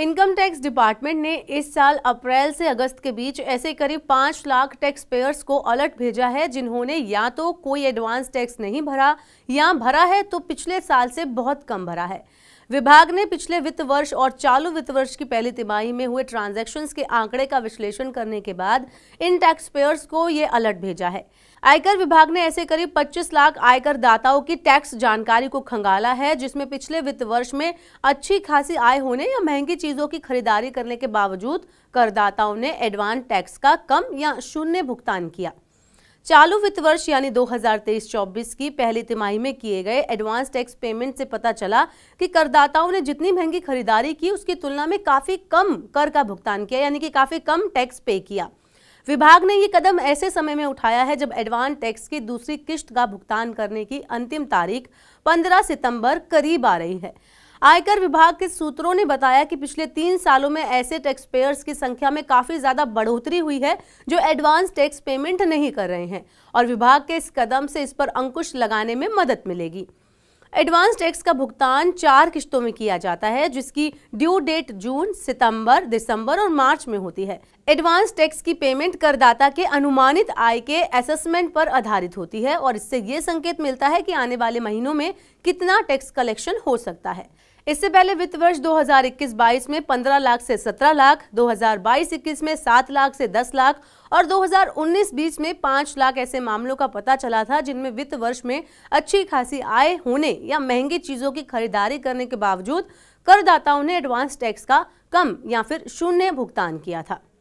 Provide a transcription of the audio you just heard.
income tax department ने इस साल अप्रैल से अगस्त के बीच ऐसे करीब पांच लाख टैक्स पेयर्स को अलर्ट भेजा है जिन्होंने या तो कोई एडवांस टैक्स नहीं भरा या भरा है तो पिछले साल से बहुत कम भरा है विभाग ने पिछले वित्त वर्ष और चालू वित्त वर्ष की पहली तिमाही में हुए ट्रांजैक्शंस के आंकड़े का विश्लेषण करने के बाद इन टैक्स पेयर्स को ये अलर्ट भेजा है आयकर विभाग ने ऐसे करीब 25 लाख आयकर दाताओं की टैक्स जानकारी को खंगाला है जिसमें पिछले वित्त वर्ष में अच्छी खासी आय होने या महंगी चीजों की खरीदारी करने के बावजूद करदाताओं ने एडवांस टैक्स का कम या शून्य भुगतान किया चालू वित्त वर्ष यानी 2023-24 की पहली तिमाही में किए गए एडवांस टैक्स पेमेंट से पता चला कि करदाताओं ने जितनी महंगी खरीदारी की उसकी तुलना में काफी कम कर का भुगतान किया यानी कि काफी कम टैक्स पे किया विभाग ने ये कदम ऐसे समय में उठाया है जब एडवांस टैक्स की दूसरी किश्त का भुगतान करने की अंतिम तारीख 15 सितंबर करीब आ रही है आयकर विभाग के सूत्रों ने बताया कि पिछले तीन सालों में ऐसे टैक्स पेयर्स की संख्या में काफ़ी ज़्यादा बढ़ोतरी हुई है जो एडवांस टैक्स पेमेंट नहीं कर रहे हैं और विभाग के इस कदम से इस पर अंकुश लगाने में मदद मिलेगी एडवांस टैक्स का भुगतान चार किश्तों में किया जाता है जिसकी ड्यू डेट जून सितंबर, दिसंबर और मार्च में होती है एडवांस टैक्स की पेमेंट करदाता के अनुमानित आय के असेसमेंट पर आधारित होती है और इससे ये संकेत मिलता है कि आने वाले महीनों में कितना टैक्स कलेक्शन हो सकता है इससे पहले वित्त वर्ष 2021-22 में 15 लाख से 17 लाख 2022-21 में 7 लाख से 10 लाख और 2019-20 में 5 लाख ऐसे मामलों का पता चला था जिनमें वित्त वर्ष में अच्छी खासी आय होने या महंगी चीज़ों की खरीदारी करने के बावजूद करदाताओं ने एडवांस टैक्स का कम या फिर शून्य भुगतान किया था